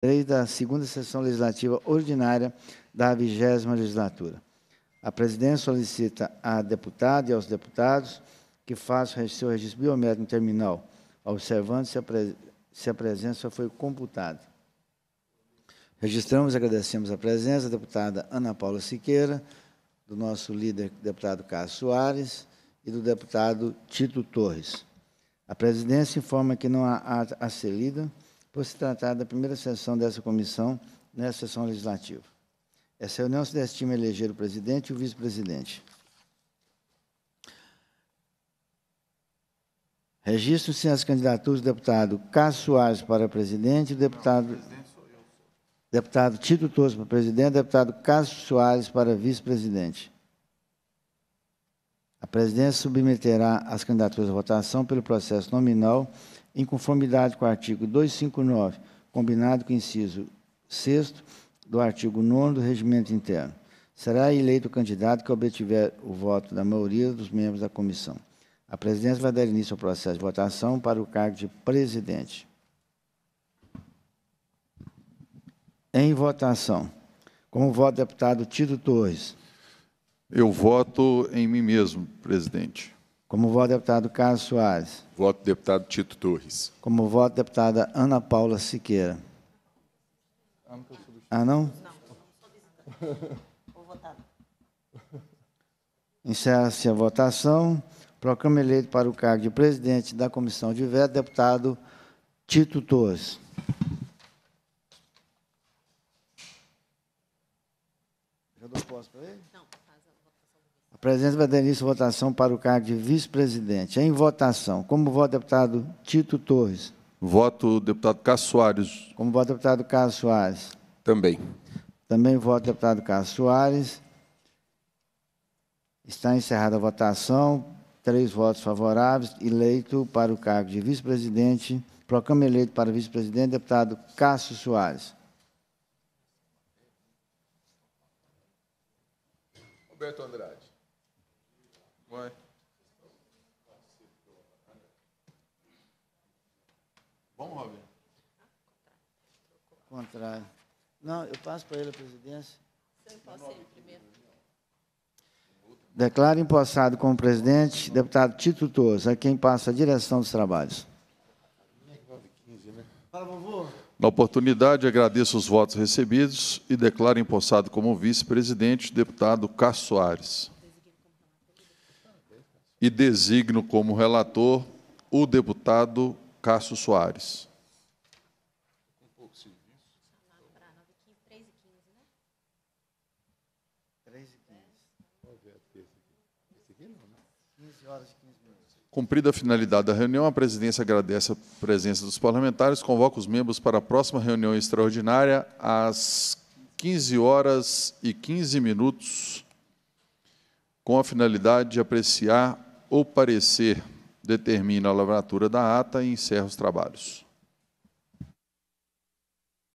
3 da segunda sessão legislativa ordinária da vigésima legislatura. A presidência solicita à deputada e aos deputados que façam seu registro biométrico no terminal, observando se a, pre... se a presença foi computada. Registramos e agradecemos a presença da deputada Ana Paula Siqueira, do nosso líder deputado Carlos Soares e do deputado Tito Torres. A presidência informa que não há acelida por se tratar da primeira sessão dessa comissão nessa sessão legislativa. Essa é reunião se destina a eleger o presidente e o vice-presidente. Registro-se as candidaturas do deputado Cássio Soares para presidente, do deputado, deputado Tito Torres para presidente, deputado Cássio Soares para vice-presidente. A presidência submeterá as candidaturas à votação pelo processo nominal em conformidade com o artigo 259, combinado com o inciso 6 do artigo 9 do Regimento Interno. Será eleito o candidato que obtiver o voto da maioria dos membros da comissão. A presidência vai dar início ao processo de votação para o cargo de presidente. Em votação. Como voto, deputado Tito Torres. Eu voto em mim mesmo, presidente. Como voto, deputado Carlos Soares. Voto, deputado Tito Torres. Como voto, deputada Ana Paula Siqueira. Ah, não? Não. Vou votar. Encerra-se a votação. Proclamo eleito para o cargo de presidente da Comissão de Veto, deputado Tito Torres. Já dou posse para ele? Não presidente vai dar início votação para o cargo de vice-presidente. Em votação, como vota o deputado Tito Torres? Voto o deputado Cássio Soares. Como vota o deputado Cássio Soares? Também. Também voto o deputado Cássio Soares. Está encerrada a votação. Três votos favoráveis. Eleito para o cargo de vice-presidente. Proclama eleito para vice-presidente, deputado Cássio Soares. Roberto Andrade. Vai. Bom, Robin? Contrário. Não, eu passo para ele a presidência. Declaro empossado como presidente, deputado Tito Torres, a quem passa a direção dos trabalhos. Na oportunidade, agradeço os votos recebidos e declaro empossado como vice-presidente, deputado Cássio Soares e designo como relator o deputado Cássio Soares. Cumprida a finalidade da reunião, a presidência agradece a presença dos parlamentares, convoca os membros para a próxima reunião extraordinária às 15 horas e 15 minutos, com a finalidade de apreciar o parecer determina a lavratura da ata e encerra os trabalhos.